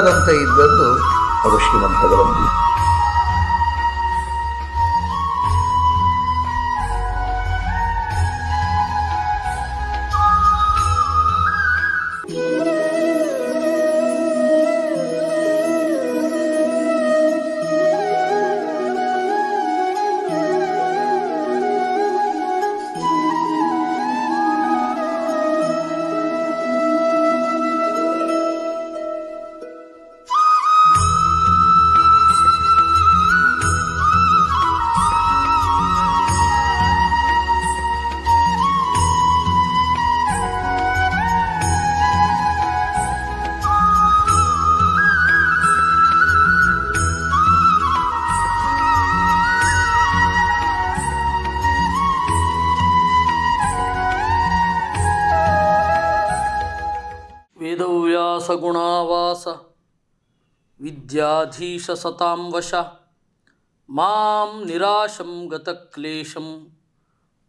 ಚಿನ್ನದಂತೆ ಇದ್ದದ್ದು ಅವಶ್ಯವಂತಗಳಲ್ಲಿ गुणावास विद्याधीश सताम वश मां निराशं गतक्लेशं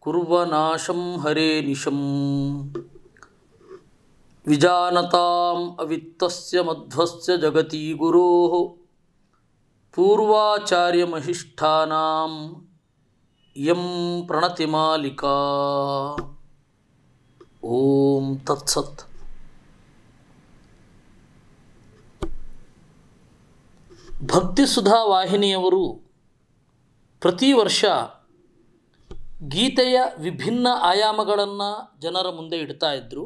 कुर्वनाशं हरे निशम विजानताम अवित्तस्य मध्वस्य जगती गुरोः पूर्वाचार्यमहिष्ठानां यं प्रणतिमालिका ॐ तत्सत् ಭಕ್ತಿ ಸುಧಾ ವಾಹಿನಿಯವರು ಪ್ರತಿ ವರ್ಷ ಗೀತೆಯ ವಿಭಿನ್ನ ಆಯಾಮಗಳನ್ನು ಜನರ ಮುಂದೆ ಇಡ್ತಾ ಇದ್ದರು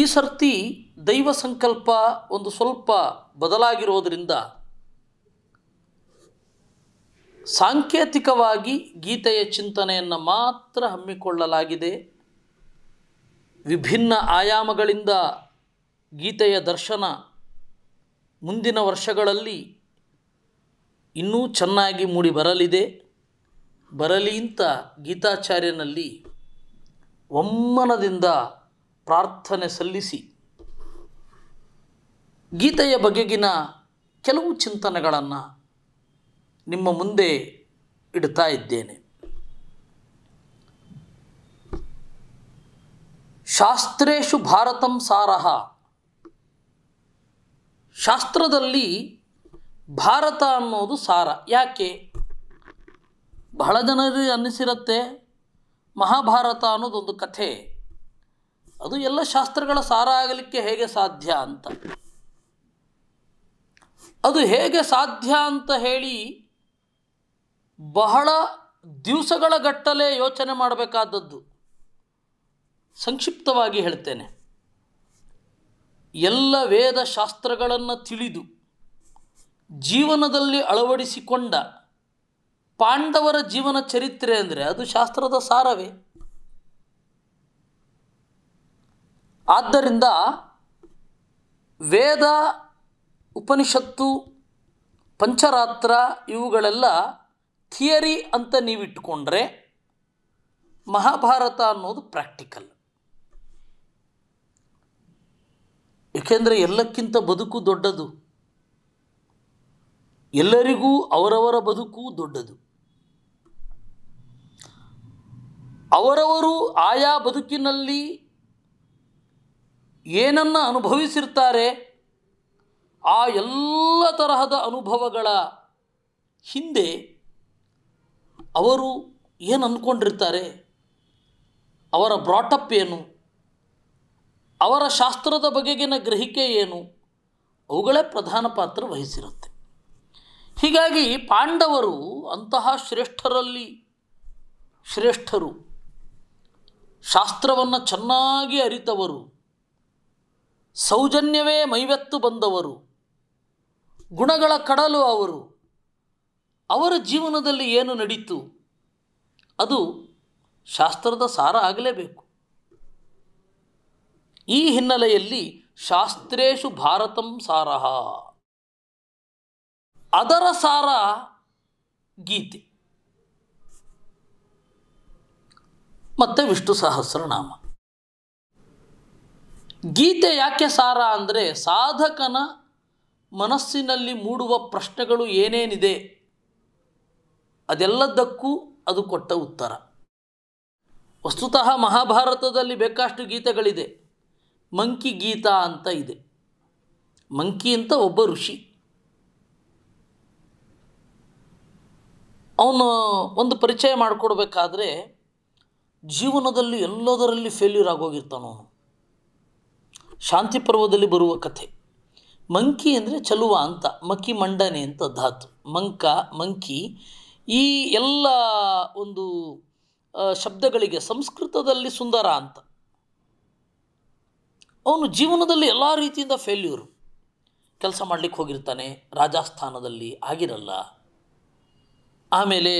ಈ ಸರ್ತಿ ದೈವ ಸಂಕಲ್ಪ ಒಂದು ಸ್ವಲ್ಪ ಬದಲಾಗಿರೋದರಿಂದ ಸಾಂಕೇತಿಕವಾಗಿ ಗೀತೆಯ ಚಿಂತನೆಯನ್ನು ಮಾತ್ರ ಹಮ್ಮಿಕೊಳ್ಳಲಾಗಿದೆ ವಿಭಿನ್ನ ಆಯಾಮಗಳಿಂದ ಗೀತೆಯ ದರ್ಶನ ಮುಂದಿನ ವರ್ಷಗಳಲ್ಲಿ ಇನ್ನೂ ಚೆನ್ನಾಗಿ ಮೂಡಿ ಬರಲಿದೆ ಬರಲಿ ಅಂತ ಗೀತಾಚಾರ್ಯನಲ್ಲಿ ಒಮ್ಮನದಿಂದ ಪ್ರಾರ್ಥನೆ ಸಲ್ಲಿಸಿ ಗೀತೆಯ ಬಗೆಗಿನ ಕೆಲವು ಚಿಂತನೆಗಳನ್ನು ನಿಮ್ಮ ಮುಂದೆ ಇಡ್ತಾ ಇದ್ದೇನೆ ಶಾಸ್ತ್ರು ಭಾರತಂ ಸಾರಹ ಶಾಸ್ತ್ರದಲ್ಲಿ ಭಾರತ ಅನ್ನೋದು ಸಾರ ಯಾಕೆ ಬಹಳ ಜನರಿಗೆ ಅನ್ನಿಸಿರುತ್ತೆ ಮಹಾಭಾರತ ಅನ್ನೋದೊಂದು ಕಥೆ ಅದು ಎಲ್ಲ ಶಾಸ್ತ್ರಗಳ ಸಾರ ಆಗಲಿಕ್ಕೆ ಹೇಗೆ ಸಾಧ್ಯ ಅಂತ ಅದು ಹೇಗೆ ಸಾಧ್ಯ ಅಂತ ಹೇಳಿ ಬಹಳ ದಿವಸಗಳ ಗಟ್ಟಲೆ ಯೋಚನೆ ಮಾಡಬೇಕಾದದ್ದು ಸಂಕ್ಷಿಪ್ತವಾಗಿ ಹೇಳ್ತೇನೆ ಎಲ್ಲ ವೇದ ಶಾಸ್ತ್ರಗಳನ್ನು ತಿಳಿದು ಜೀವನದಲ್ಲಿ ಅಳವಡಿಸಿಕೊಂಡ ಪಾಂಡವರ ಜೀವನ ಚರಿತ್ರೆ ಅಂದರೆ ಅದು ಶಾಸ್ತ್ರದ ಸಾರವೇ ಆದ್ದರಿಂದ ವೇದ ಉಪನಿಷತ್ತು ಪಂಚರಾತ್ರ ಇವುಗಳೆಲ್ಲ ಥಿಯರಿ ಅಂತ ನೀವಿಟ್ಟುಕೊಂಡ್ರೆ ಮಹಾಭಾರತ ಅನ್ನೋದು ಪ್ರಾಕ್ಟಿಕಲ್ ಏಕೆಂದರೆ ಎಲ್ಲಕ್ಕಿಂತ ಬದುಕು ದೊಡ್ಡದು ಎಲ್ಲರಿಗೂ ಅವರವರ ಬದುಕು ದೊಡ್ಡದು ಅವರವರು ಆಯಾ ಬದುಕಿನಲ್ಲಿ ಏನನ್ನು ಅನುಭವಿಸಿರ್ತಾರೆ ಆ ಎಲ್ಲ ತರಹದ ಅನುಭವಗಳ ಹಿಂದೆ ಅವರು ಏನು ಅಂದ್ಕೊಂಡಿರ್ತಾರೆ ಅವರ ಬ್ರಾಟಪ್ ಏನು ಅವರ ಶಾಸ್ತ್ರದ ಬಗೆಗಿನ ಗ್ರಹಿಕೆ ಏನು ಅವುಗಳೇ ಪ್ರಧಾನ ಪಾತ್ರ ವಹಿಸಿರುತ್ತೆ ಹೀಗಾಗಿ ಪಾಂಡವರು ಅಂತಹ ಶ್ರೇಷ್ಠರಲ್ಲಿ ಶ್ರೇಷ್ಠರು ಶಾಸ್ತ್ರವನ್ನು ಚೆನ್ನಾಗಿ ಅರಿತವರು ಸೌಜನ್ಯವೇ ಮೈವೆತ್ತು ಬಂದವರು ಗುಣಗಳ ಕಡಲು ಅವರು ಅವರ ಜೀವನದಲ್ಲಿ ಏನು ನಡೀತು ಅದು ಶಾಸ್ತ್ರದ ಸಾರ ಆಗಲೇಬೇಕು ಈ ಹಿನ್ನೆಲೆಯಲ್ಲಿ ಶಾಸ್ತ್ರೇಶು ಭಾರತಂ ಸಾರ ಅದರ ಸಾರ ಗೀತೆ ಮತ್ತು ವಿಷ್ಣು ಸಹಸ್ರನಾಮ ಗೀತೆ ಯಾಕೆ ಸಾರ ಅಂದರೆ ಸಾಧಕನ ಮನಸ್ಸಿನಲ್ಲಿ ಮೂಡುವ ಪ್ರಶ್ನೆಗಳು ಏನೇನಿದೆ ಅದೆಲ್ಲದಕ್ಕೂ ಅದು ಕೊಟ್ಟ ಉತ್ತರ ವಸ್ತುತಃ ಮಹಾಭಾರತದಲ್ಲಿ ಬೇಕಷ್ಟು ಗೀತೆಗಳಿದೆ ಮಂಕಿ ಗೀತಾ ಅಂತ ಇದೆ ಮಂಕಿ ಅಂತ ಒಬ್ಬ ಋಷಿ ಅವನು ಒಂದು ಪರಿಚಯ ಮಾಡಿಕೊಡ್ಬೇಕಾದ್ರೆ ಜೀವನದಲ್ಲಿ ಎಲ್ಲದರಲ್ಲಿ ಫೇಲ್ಯೂರ್ ಆಗೋಗಿರ್ತಾನ ಅವನು ಶಾಂತಿ ಪರ್ವದಲ್ಲಿ ಬರುವ ಕಥೆ ಮಂಕಿ ಅಂದರೆ ಚಲುವ ಅಂತ ಮಕ್ಕಿ ಮಂಡನೆ ಅಂತ ಧಾತು ಮಂಕ ಮಂಕಿ ಈ ಎಲ್ಲ ಒಂದು ಶಬ್ದಗಳಿಗೆ ಸಂಸ್ಕೃತದಲ್ಲಿ ಸುಂದರ ಅಂತ ಅವನು ಜೀವನದಲ್ಲಿ ಎಲ್ಲ ರೀತಿಯಿಂದ ಫೇಲ್ಯೂರು ಕೆಲಸ ಮಾಡಲಿಕ್ಕೆ ಹೋಗಿರ್ತಾನೆ ರಾಜಸ್ಥಾನದಲ್ಲಿ ಆಗಿರಲ್ಲ ಆಮೇಲೆ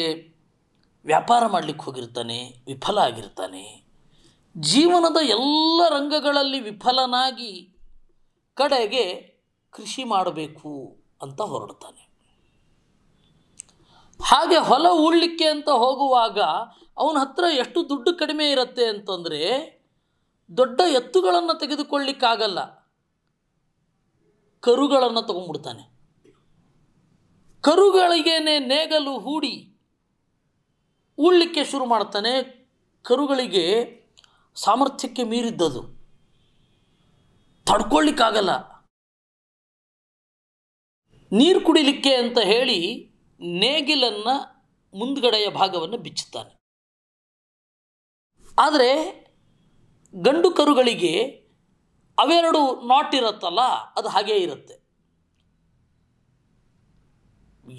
ವ್ಯಾಪಾರ ಮಾಡಲಿಕ್ಕೆ ಹೋಗಿರ್ತಾನೆ ವಿಫಲ ಆಗಿರ್ತಾನೆ ಜೀವನದ ಎಲ್ಲ ರಂಗಗಳಲ್ಲಿ ವಿಫಲನಾಗಿ ಕಡೆಗೆ ಕೃಷಿ ಮಾಡಬೇಕು ಅಂತ ಹೊರಡ್ತಾನೆ ಹಾಗೆ ಹೊಲ ಉಳ್ಳಿಕ್ಕೆ ಅಂತ ಹೋಗುವಾಗ ಅವನ ಹತ್ರ ಎಷ್ಟು ದುಡ್ಡು ಕಡಿಮೆ ಇರುತ್ತೆ ಅಂತಂದರೆ ದೊಡ್ಡ ಎತ್ತುಗಳನ್ನು ತೆಗೆದುಕೊಳ್ಳಿಕ್ಕಾಗಲ್ಲ ಕರುಗಳನ್ನು ತಗೊಂಡ್ಬಿಡ್ತಾನೆ ಕರುಗಳಿಗೇನೆ ನೇಗಲು ಹೂಡಿ ಉಳ್ಳಿಕ್ಕೆ ಶುರು ಮಾಡ್ತಾನೆ ಕರುಗಳಿಗೆ ಸಾಮರ್ಥ್ಯಕ್ಕೆ ಮೀರಿದ್ದದು ತಡ್ಕೊಳ್ಳಿಕ್ಕಾಗಲ್ಲ ನೀರು ಕುಡಿಲಿಕ್ಕೆ ಅಂತ ಹೇಳಿ ನೇಗಿಲನ್ನು ಮುಂದ್ಗಡೆಯ ಭಾಗವನ್ನು ಬಿಚ್ಚುತ್ತಾನೆ ಆದರೆ ಗಂಡು ಕರುಗಳಿಗೆ ಅವೆರಡು ನಾಟ್ ಇರುತ್ತಲ್ಲ ಅದು ಹಾಗೇ ಇರುತ್ತೆ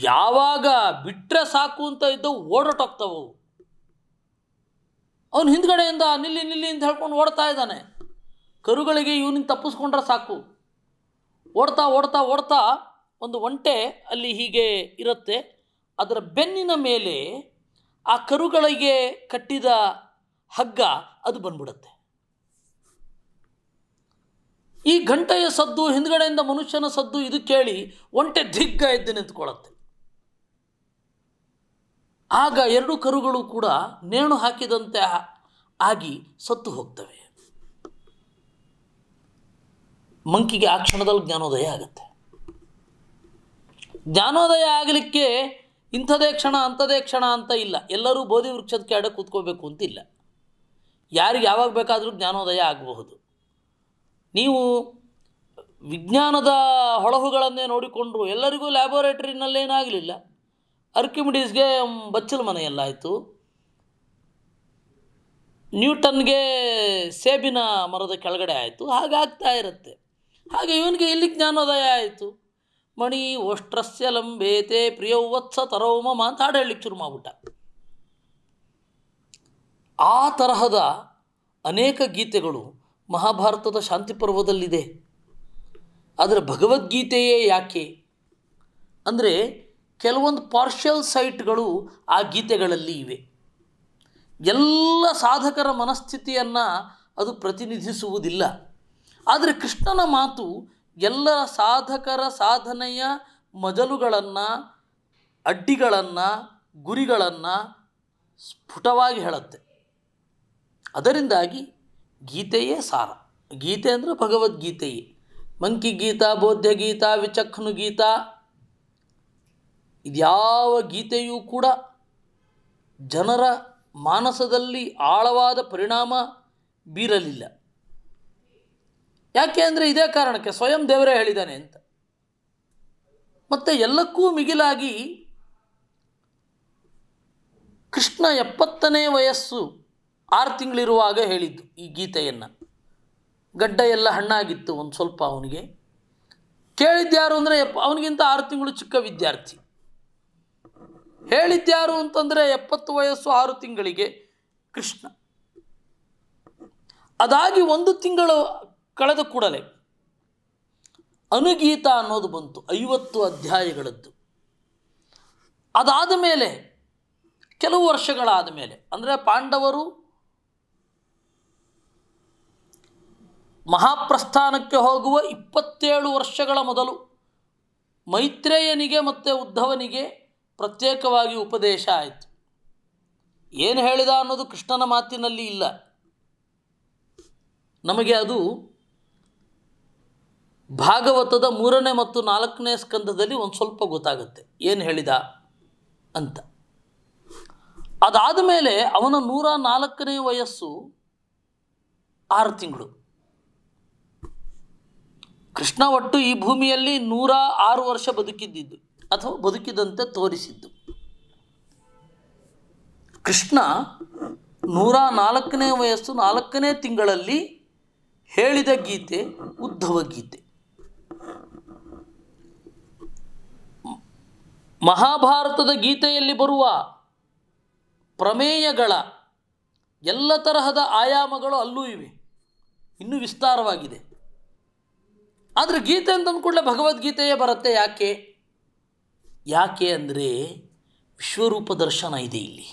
ಯಾವಾಗ ಬಿಟ್ಟರೆ ಸಾಕು ಅಂತ ಇದ್ದವು ಓಡಟೋಗ್ತವು ಅವನು ಹಿಂದ್ಗಡೆಯಿಂದ ನಿಲ್ಲಿ ನಿಲ್ಲಿ ಅಂತ ಹೇಳ್ಕೊಂಡು ಓಡ್ತಾ ಇದ್ದಾನೆ ಕರುಗಳಿಗೆ ಇವನಿಂದ ತಪ್ಪಿಸ್ಕೊಂಡ್ರೆ ಸಾಕು ಓಡ್ತಾ ಓಡ್ತಾ ಓಡ್ತಾ ಒಂದು ಒಂಟೆ ಅಲ್ಲಿ ಹೀಗೆ ಇರುತ್ತೆ ಅದರ ಬೆನ್ನಿನ ಮೇಲೆ ಆ ಕರುಗಳಿಗೆ ಕಟ್ಟಿದ ಹಗ್ಗ ಅದು ಬಂದ್ಬಿಡುತ್ತೆ ಈ ಗಂಟೆಯ ಸದ್ದು ಹಿಂದ್ಗಡೆಯಿಂದ ಮನುಷ್ಯನ ಸದ್ದು ಇದು ಕೇಳಿ ಒಂಟೆ ದಿಗ್ಗ ಎದ್ದು ನಿಂತ್ಕೊಳ್ಳುತ್ತೆ ಆಗ ಎರಡು ಕರುಗಳು ಕೂಡ ನೇಣು ಹಾಕಿದಂತೆ ಆಗಿ ಸತ್ತು ಹೋಗ್ತವೆ ಮಂಕಿಗೆ ಆ ಕ್ಷಣದಲ್ಲಿ ಜ್ಞಾನೋದಯ ಆಗುತ್ತೆ ಜ್ಞಾನೋದಯ ಆಗಲಿಕ್ಕೆ ಇಂಥದೇ ಕ್ಷಣ ಅಂಥದೇ ಕ್ಷಣ ಅಂತ ಇಲ್ಲ ಎಲ್ಲರೂ ಬೋಧಿ ವೃಕ್ಷದ ಕೆಳಗೆ ಕೂತ್ಕೋಬೇಕು ಅಂತಿಲ್ಲ ಯಾರಿಗೆ ಯಾವಾಗ ಬೇಕಾದರೂ ಜ್ಞಾನೋದಯ ಆಗಬಹುದು ನೀವು ವಿಜ್ಞಾನದ ಹೊಳಹುಗಳನ್ನೇ ನೋಡಿಕೊಂಡ್ರು ಎಲ್ಲರಿಗೂ ಲ್ಯಾಬೋರೇಟ್ರಿನಲ್ಲೇನಾಗಲಿಲ್ಲ ಅರ್ಕಿಮಿಡೀಸ್ಗೆ ಬಚ್ಚಲು ಮನೆಯಲ್ಲಾಯಿತು ನ್ಯೂಟನ್ಗೆ ಸೇಬಿನ ಮರದ ಕೆಳಗಡೆ ಆಯಿತು ಹಾಗಾಗ್ತಾ ಇರುತ್ತೆ ಹಾಗೆ ಇವನಿಗೆ ಇಲ್ಲಿ ಜ್ಞಾನೋದಯ ಆಯಿತು ಮಣಿ ಒಷ್ಟ್ರಸ್ಯ ಲಂಬೇತೆ ಪ್ರಿಯವತ್ಸ ತರೋಮ ಅಂತ ಹಾಡು ಹೇಳಲಿಕ್ಕೆ ಶುರು ಮಾಡ್ಬಿಟ್ಟ ಆ ತರಹದ ಅನೇಕ ಗೀತೆಗಳು ಮಹಾಭಾರತದ ಶಾಂತಿ ಪರ್ವದಲ್ಲಿದೆ ಆದರೆ ಭಗವದ್ಗೀತೆಯೇ ಯಾಕೆ ಅಂದರೆ ಕೆಲವೊಂದು ಪಾರ್ಷಿಯಲ್ ಸೈಟ್ಗಳು ಆ ಗೀತೆಗಳಲ್ಲಿ ಇವೆ ಎಲ್ಲ ಸಾಧಕರ ಮನಸ್ಥಿತಿಯನ್ನು ಅದು ಪ್ರತಿನಿಧಿಸುವುದಿಲ್ಲ ಆದರೆ ಕೃಷ್ಣನ ಮಾತು ಎಲ್ಲ ಸಾಧಕರ ಸಾಧನೆಯ ಮಜಲುಗಳನ್ನು ಅಡ್ಡಿಗಳನ್ನು ಗುರಿಗಳನ್ನು ಸ್ಫುಟವಾಗಿ ಹೇಳುತ್ತೆ ಅದರಿಂದಾಗಿ ಗೀತೆಯೇ ಸಾರ ಗೀತೆ ಅಂದರೆ ಭಗವದ್ಗೀತೆಯೇ ಮಂಕಿ ಗೀತಾ ಬೋಧ್ಯ ಗೀತಾ ವಿಚಕ್ನು ಗೀತಾ ಇದ್ಯಾವ ಗೀತೆಯೂ ಕೂಡ ಜನರ ಮಾನಸದಲ್ಲಿ ಆಳವಾದ ಪರಿಣಾಮ ಬೀರಲಿಲ್ಲ ಯಾಕೆ ಅಂದರೆ ಇದೇ ಕಾರಣಕ್ಕೆ ಸ್ವಯಂ ದೇವರೇ ಹೇಳಿದ್ದಾನೆ ಅಂತ ಮತ್ತು ಎಲ್ಲಕ್ಕೂ ಮಿಗಿಲಾಗಿ ಕೃಷ್ಣ ಎಪ್ಪತ್ತನೇ ವಯಸ್ಸು ಆರು ತಿಂಗಳಿರುವಾಗ ಹೇಳಿದ್ದು ಈ ಗೀತೆಯನ್ನು ಗಡ್ಡ ಎಲ್ಲ ಹಣ್ಣಾಗಿತ್ತು ಒಂದು ಸ್ವಲ್ಪ ಅವನಿಗೆ ಕೇಳಿದ್ಯಾರು ಅಂದರೆ ಅವನಿಗಿಂತ ಆರು ತಿಂಗಳು ಚಿಕ್ಕ ವಿದ್ಯಾರ್ಥಿ ಹೇಳಿದ್ಯಾರು ಅಂತಂದರೆ ಎಪ್ಪತ್ತು ವಯಸ್ಸು ಆರು ತಿಂಗಳಿಗೆ ಕೃಷ್ಣ ಅದಾಗಿ ಒಂದು ತಿಂಗಳು ಕಳೆದ ಕೂಡಲೇ ಅನುಗೀತ ಅನ್ನೋದು ಬಂತು ಐವತ್ತು ಅಧ್ಯಾಯಗಳದ್ದು ಅದಾದ ಮೇಲೆ ಕೆಲವು ವರ್ಷಗಳಾದ ಮೇಲೆ ಅಂದರೆ ಪಾಂಡವರು ಮಹಾಪ್ರಸ್ಥಾನಕ್ಕೆ ಹೋಗುವ ಇಪ್ಪತ್ತೇಳು ವರ್ಷಗಳ ಮೊದಲು ಮೈತ್ರೇಯನಿಗೆ ಮತ್ತು ಉದ್ಧವನಿಗೆ ಪ್ರತ್ಯೇಕವಾಗಿ ಉಪದೇಶ ಆಯಿತು ಏನು ಹೇಳಿದ ಅನ್ನೋದು ಕೃಷ್ಣನ ಮಾತಿನಲ್ಲಿ ಇಲ್ಲ ನಮಗೆ ಅದು ಭಾಗವತದ ಮೂರನೇ ಮತ್ತು ನಾಲ್ಕನೇ ಸ್ಕಂದದಲ್ಲಿ ಒಂದು ಸ್ವಲ್ಪ ಗೊತ್ತಾಗುತ್ತೆ ಏನು ಹೇಳಿದ ಅಂತ ಅದಾದ ಮೇಲೆ ಅವನ ನೂರ ನಾಲ್ಕನೇ ವಯಸ್ಸು ಆರು ತಿಂಗಳು ಕೃಷ್ಣ ಒಟ್ಟು ಈ ಭೂಮಿಯಲ್ಲಿ ನೂರ ಆರು ವರ್ಷ ಬದುಕಿದ್ದಿದ್ದು ಅಥವಾ ಬದುಕಿದಂತೆ ತೋರಿಸಿದ್ದು ಕೃಷ್ಣ ನೂರ ನಾಲ್ಕನೇ ವಯಸ್ಸು ನಾಲ್ಕನೇ ತಿಂಗಳಲ್ಲಿ ಹೇಳಿದ ಗೀತೆ ಉದ್ಧವ ಗೀತೆ ಮಹಾಭಾರತದ ಗೀತೆಯಲ್ಲಿ ಬರುವ ಪ್ರಮೇಯಗಳ ಎಲ್ಲ ತರಹದ ಆಯಾಮಗಳು ಅಲ್ಲೂ ಇವೆ ಇನ್ನೂ ವಿಸ್ತಾರವಾಗಿದೆ ಆದರೆ ಗೀತೆ ಅಂತಂದು ಕೂಡಲೇ ಭಗವದ್ಗೀತೆಯೇ ಬರುತ್ತೆ ಯಾಕೆ ಯಾಕೆ ಅಂದರೆ ವಿಶ್ವರೂಪ ದರ್ಶನ ಇದೆ ಇಲ್ಲಿ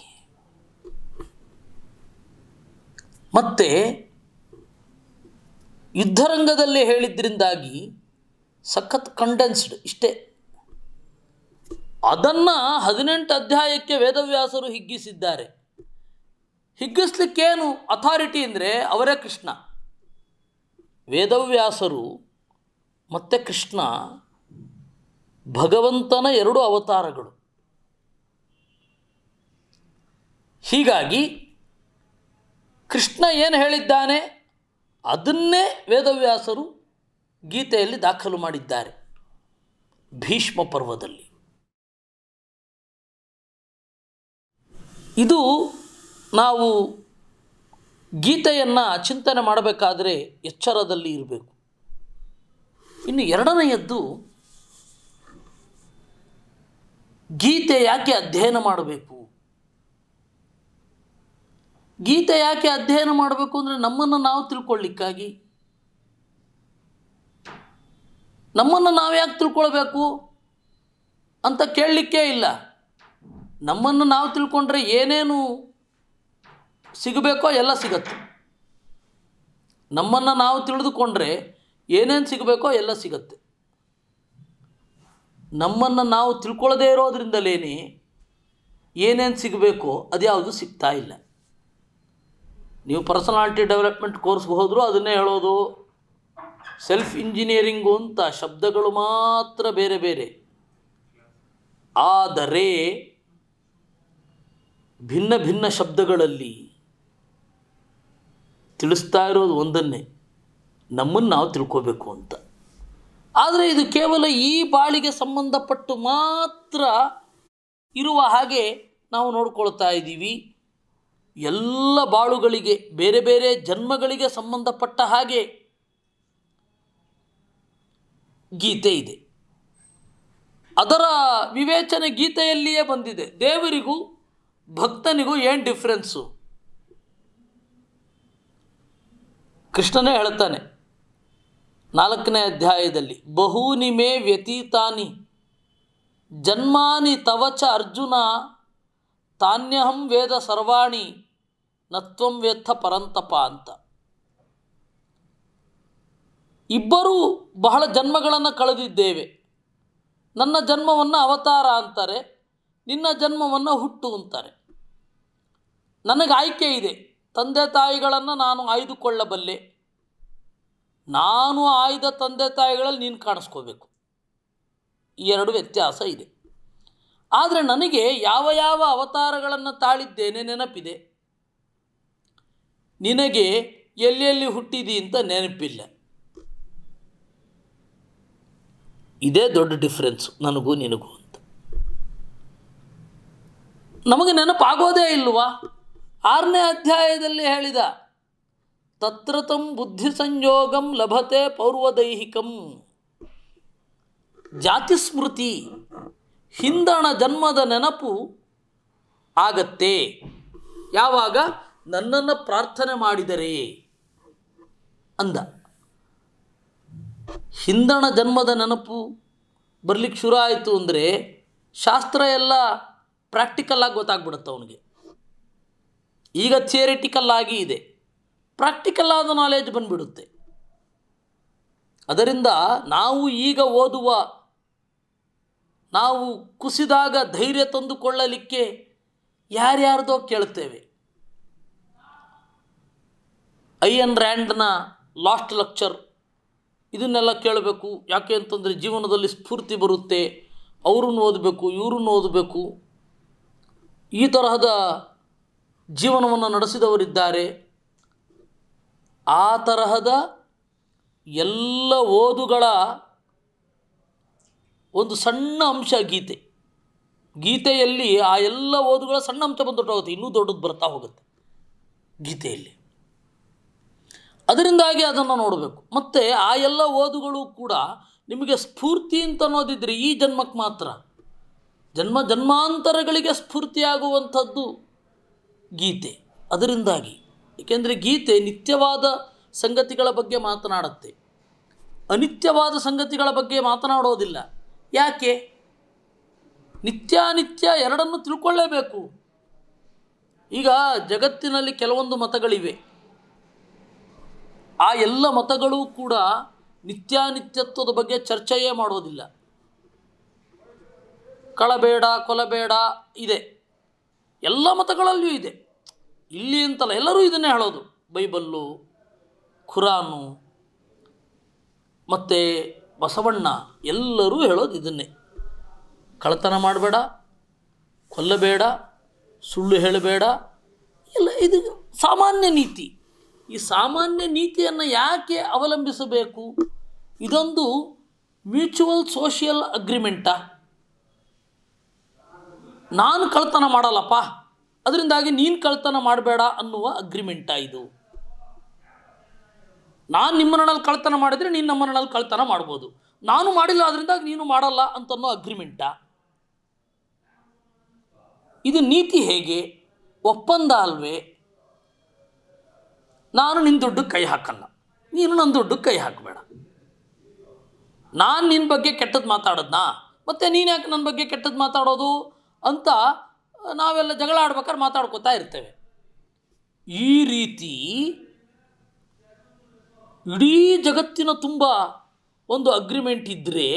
ಮತ್ತೆ ಯುದ್ಧರಂಗದಲ್ಲೇ ಹೇಳಿದ್ರಿಂದಾಗಿ ಸಖತ್ ಕಂಡೆನ್ಸ್ಡ್ ಇಷ್ಟೇ ಅದನ್ನು ಹದಿನೆಂಟು ಅಧ್ಯಾಯಕ್ಕೆ ವೇದವ್ಯಾಸರು ಹಿಗ್ಗಿಸಿದ್ದಾರೆ ಹಿಗ್ಗಿಸ್ಲಿಕ್ಕೇನು ಅಥಾರಿಟಿ ಅಂದರೆ ಅವರೇ ಕೃಷ್ಣ ವೇದವ್ಯಾಸರು ಮತ್ತು ಕೃಷ್ಣ ಭಗವಂತನ ಎರಡು ಅವತಾರಗಳು ಹೀಗಾಗಿ ಕೃಷ್ಣ ಏನು ಹೇಳಿದ್ದಾನೆ ಅದನ್ನೇ ವೇದವ್ಯಾಸರು ಗೀತೆಯಲ್ಲಿ ದಾಖಲು ಮಾಡಿದ್ದಾರೆ ಭೀಷ್ಮ ಪರ್ವದಲ್ಲಿ ಇದು ನಾವು ಗೀತೆಯನ್ನು ಚಿಂತನೆ ಮಾಡಬೇಕಾದರೆ ಎಚ್ಚರದಲ್ಲಿ ಇರಬೇಕು ಇನ್ನು ಎರಡನೆಯದ್ದು ಗೀತೆ ಯಾಕೆ ಅಧ್ಯಯನ ಮಾಡಬೇಕು ಗೀತೆ ಯಾಕೆ ಅಧ್ಯಯನ ಮಾಡಬೇಕು ಅಂದರೆ ನಮ್ಮನ್ನು ನಾವು ತಿಳ್ಕೊಳ್ಳಿಕ್ಕಾಗಿ ನಮ್ಮನ್ನು ನಾವು ಯಾಕೆ ತಿಳ್ಕೊಳ್ಬೇಕು ಅಂತ ಕೇಳಲಿಕ್ಕೆ ಇಲ್ಲ ನಮ್ಮನ್ನು ನಾವು ತಿಳ್ಕೊಂಡ್ರೆ ಏನೇನು ಸಿಗಬೇಕೋ ಎಲ್ಲ ಸಿಗತ್ತೆ ನಮ್ಮನ್ನು ನಾವು ತಿಳಿದುಕೊಂಡ್ರೆ ಏನೇನು ಸಿಗಬೇಕೋ ಎಲ್ಲ ಸಿಗತ್ತೆ ನಮ್ಮನ್ನು ನಾವು ತಿಳ್ಕೊಳ್ಳದೇ ಇರೋದ್ರಿಂದಲೇ ಏನೇನು ಸಿಗಬೇಕೋ ಅದ್ಯಾವುದು ಸಿಗ್ತಾ ಇಲ್ಲ ನೀವು ಪರ್ಸನಾಲಿಟಿ ಡೆವಲಪ್ಮೆಂಟ್ ಕೋರ್ಸ್ಗೆ ಹೋದರೂ ಅದನ್ನೇ ಹೇಳೋದು ಸೆಲ್ಫ್ ಇಂಜಿನಿಯರಿಂಗು ಅಂತ ಶಬ್ದಗಳು ಮಾತ್ರ ಬೇರೆ ಬೇರೆ ಆದರೆ ಭಿನ್ನ ಭಿನ್ನ ಶಬ್ದಗಳಲ್ಲಿ ತಿಳಿಸ್ತಾ ಇರೋದು ಒಂದನ್ನೇ ನಮ್ಮನ್ನು ನಾವು ತಿಳ್ಕೋಬೇಕು ಅಂತ ಆದರೆ ಇದು ಕೇವಲ ಈ ಬಾಳಿಗೆ ಸಂಬಂಧಪಟ್ಟು ಮಾತ್ರ ಇರುವ ಹಾಗೆ ನಾವು ನೋಡ್ಕೊಳ್ತಾ ಇದ್ದೀವಿ ಎಲ್ಲ ಬಾಳುಗಳಿಗೆ ಬೇರೆ ಬೇರೆ ಜನ್ಮಗಳಿಗೆ ಸಂಬಂಧಪಟ್ಟ ಹಾಗೆ ಗೀತೆ ಇದೆ ಅದರ ವಿವೇಚನೆ ಗೀತೆಯಲ್ಲಿಯೇ ಬಂದಿದೆ ದೇವರಿಗೂ ಭಕ್ತನಿಗೂ ಏನು ಡಿಫ್ರೆನ್ಸು ಕೃಷ್ಣನೇ ಹೇಳ್ತಾನೆ ನಾಲ್ಕನೇ ಅಧ್ಯಾಯದಲ್ಲಿ ಬಹೂನಿ ವ್ಯತೀತಾನಿ ಜನ್ಮಾನಿ ತವಚ ಅರ್ಜುನ ತಾನ್ಯಹಂ ವೇದ ಸರ್ವಾಣಿ ನತ್ವಂ ವ್ಯರ್ಥ ಪರಂತಪ ಅಂತ ಇಬ್ಬರೂ ಬಹಳ ಜನ್ಮಗಳನ್ನು ಕಳೆದಿದ್ದೇವೆ ನನ್ನ ಜನ್ಮವನ್ನು ಅವತಾರ ಅಂತಾರೆ ನಿನ್ನ ಜನ್ಮವನ್ನು ಹುಟ್ಟು ಅಂತಾರೆ ನನಗೆ ಆಯ್ಕೆ ಇದೆ ತಂದೆ ತಾಯಿಗಳನ್ನು ನಾನು ಆಯ್ದುಕೊಳ್ಳಬಲ್ಲೆ ನಾನು ಆಯ್ದ ತಂದೆ ತಾಯಿಗಳಲ್ಲಿ ನೀನು ಕಾಣಿಸ್ಕೋಬೇಕು ಈ ಎರಡು ವ್ಯತ್ಯಾಸ ಇದೆ ಆದರೆ ನನಗೆ ಯಾವ ಯಾವ ಅವತಾರಗಳನ್ನು ತಾಳಿದ್ದೇನೆ ನೆನಪಿದೆ ನಿನಗೆ ಎಲ್ಲೆಲ್ಲಿ ಹುಟ್ಟಿದಿ ಅಂತ ನೆನಪಿಲ್ಲ ಇದೇ ದೊಡ್ಡ ಡಿಫ್ರೆನ್ಸ್ ನನಗೂ ನಿನಗೂ ಅಂತ ನಮಗೆ ನೆನಪಾಗೋದೇ ಇಲ್ವಾ ಆರನೇ ಅಧ್ಯಾಯದಲ್ಲಿ ಹೇಳಿದ ತತ್ರ ತಂ ಬುದ್ಧಿ ಸಂಯೋಗಂ ಲಭತೆ ಪೌರ್ವದೈಹಿಕಂ ಜಾತಿ ಸ್ಮೃತಿ ಹಿಂದಣ ಜನ್ಮದ ನೆನಪು ಆಗತ್ತೆ ಯಾವಾಗ ನನ್ನನ್ನು ಪ್ರಾರ್ಥನೆ ಮಾಡಿದರೆ ಅಂದ ಹಿಂದಣ ಜನ್ಮದ ನೆನಪು ಬರಲಿಕ್ಕೆ ಶುರು ಆಯಿತು ಅಂದರೆ ಶಾಸ್ತ್ರ ಎಲ್ಲ ಪ್ರಾಕ್ಟಿಕಲ್ ಆಗಿ ಗೊತ್ತಾಗ್ಬಿಡುತ್ತೆ ಅವನಿಗೆ ಈಗ ಥಿಯರಿಟಿಕಲ್ ಆಗಿ ಇದೆ ಪ್ರಾಕ್ಟಿಕಲ್ ಆದ ನಾಲೆಜ್ ಬಂದುಬಿಡುತ್ತೆ ಅದರಿಂದ ನಾವು ಈಗ ಓದುವ ನಾವು ಕುಸಿದಾಗ ಧೈರ್ಯ ತಂದುಕೊಳ್ಳಲಿಕ್ಕೆ ಯಾರ್ಯಾರ್ದೋ ಕೇಳ್ತೇವೆ ಐ ಎನ್ ರ್ಯಾಂಡ್ನ ಲಾಸ್ಟ್ ಲೆಕ್ಚರ್ ಇದನ್ನೆಲ್ಲ ಕೇಳಬೇಕು ಯಾಕೆ ಅಂತಂದರೆ ಜೀವನದಲ್ಲಿ ಸ್ಫೂರ್ತಿ ಬರುತ್ತೆ ಅವರನ್ನು ಓದಬೇಕು ಇವರು ಓದಬೇಕು ಈ ತರಹದ ಜೀವನವನ್ನು ನಡೆಸಿದವರಿದ್ದಾರೆ ಆ ತರಹದ ಎಲ್ಲ ಓದುಗಳ ಒಂದು ಸಣ್ಣ ಅಂಶ ಗೀತೆ ಗೀತೆಯಲ್ಲಿ ಆ ಎಲ್ಲ ಓದುಗಳ ಸಣ್ಣ ಅಂಶ ಬಂದೊಟ್ಟೋಗುತ್ತೆ ಇನ್ನೂ ದೊಡ್ಡದು ಬರ್ತಾ ಹೋಗುತ್ತೆ ಗೀತೆಯಲ್ಲಿ ಅದರಿಂದಾಗಿ ಅದನ್ನು ನೋಡಬೇಕು ಮತ್ತು ಆ ಎಲ್ಲ ಓದುಗಳು ಕೂಡ ನಿಮಗೆ ಸ್ಫೂರ್ತಿ ಅಂತ ಅನ್ನೋದಿದ್ದರೆ ಈ ಜನ್ಮಕ್ಕೆ ಮಾತ್ರ ಜನ್ಮ ಜನ್ಮಾಂತರಗಳಿಗೆ ಸ್ಫೂರ್ತಿಯಾಗುವಂಥದ್ದು ಗೀತೆ ಅದರಿಂದಾಗಿ ಏಕೆಂದರೆ ಗೀತೆ ನಿತ್ಯವಾದ ಸಂಗತಿಗಳ ಬಗ್ಗೆ ಮಾತನಾಡುತ್ತೆ ಅನಿತ್ಯವಾದ ಸಂಗತಿಗಳ ಬಗ್ಗೆ ಮಾತನಾಡೋದಿಲ್ಲ ಯಾಕೆ ನಿತ್ಯಾನಿತ್ಯ ಎರಡನ್ನು ತಿಳ್ಕೊಳ್ಳೇಬೇಕು ಈಗ ಜಗತ್ತಿನಲ್ಲಿ ಕೆಲವೊಂದು ಮತಗಳಿವೆ ಆ ಎಲ್ಲ ಮತಗಳು ಕೂಡ ನಿತ್ಯಾನಿತ್ಯತ್ವದ ಬಗ್ಗೆ ಚರ್ಚೆಯೇ ಮಾಡೋದಿಲ್ಲ ಕಳಬೇಡ ಕೊಲಬೇಡ ಇದೆ ಎಲ್ಲ ಮತಗಳಲ್ಲೂ ಇದೆ ಇಲ್ಲಿ ಅಂತಲ್ಲ ಎಲ್ಲರೂ ಇದನ್ನೇ ಹೇಳೋದು ಬೈಬಲ್ಲು ಖುರಾನು ಮತ್ತು ಬಸವಣ್ಣ ಎಲ್ಲರೂ ಹೇಳೋದು ಇದನ್ನೇ ಕಳತನ ಮಾಡಬೇಡ ಕೊಲ್ಲಬೇಡ ಸುಳ್ಳು ಹೇಳಬೇಡ ಇಲ್ಲ ಇದು ಸಾಮಾನ್ಯ ನೀತಿ ಈ ಸಾಮಾನ್ಯ ನೀತಿಯನ್ನು ಯಾಕೆ ಅವಲಂಬಿಸಬೇಕು ಇದೊಂದು ಮ್ಯೂಚುವಲ್ ಸೋಷಿಯಲ್ ಅಗ್ರಿಮೆಂಟಾ ನಾನು ಕಳ್ತನ ಮಾಡಲ್ಲಪ್ಪ ಅದರಿಂದಾಗಿ ನೀನು ಕಳ್ತನ ಮಾಡಬೇಡ ಅನ್ನುವ ಅಗ್ರಿಮೆಂಟ ಇದು ನಾನು ನಿಮ್ಮನಲ್ಲಿ ಕಳ್ತನ ಮಾಡಿದರೆ ನೀನು ನಮ್ಮನಲ್ಲಿ ಕಳ್ತನ ಮಾಡ್ಬೋದು ನಾನು ಮಾಡಿಲ್ಲ ಅದರಿಂದ ನೀನು ಮಾಡಲ್ಲ ಅಂತನ್ನೋ ಅಗ್ರಿಮೆಂಟ ಇದು ನೀತಿ ಹೇಗೆ ಒಪ್ಪಂದ ಅಲ್ವೇ ನಾನು ನಿನ್ನ ದುಡ್ಡು ಕೈ ಹಾಕಲ್ಲ ನೀನು ನನ್ನ ದುಡ್ಡು ಕೈ ಹಾಕಬೇಡ ನಾನು ನಿನ್ನ ಬಗ್ಗೆ ಕೆಟ್ಟದ್ದು ಮಾತಾಡೋದ್ನಾ ಮತ್ತು ನೀನು ಯಾಕೆ ನನ್ನ ಬಗ್ಗೆ ಕೆಟ್ಟದ್ದು ಮಾತಾಡೋದು ಅಂತ ನಾವೆಲ್ಲ ಜಗಳ ಆಡ್ಬೇಕಾದ್ರೆ ಮಾತಾಡ್ಕೋತಾ ಇರ್ತೇವೆ ಈ ರೀತಿ ಇಡೀ ಜಗತ್ತಿನ ತುಂಬ ಒಂದು ಅಗ್ರಿಮೆಂಟ್ ಇದ್ದರೆ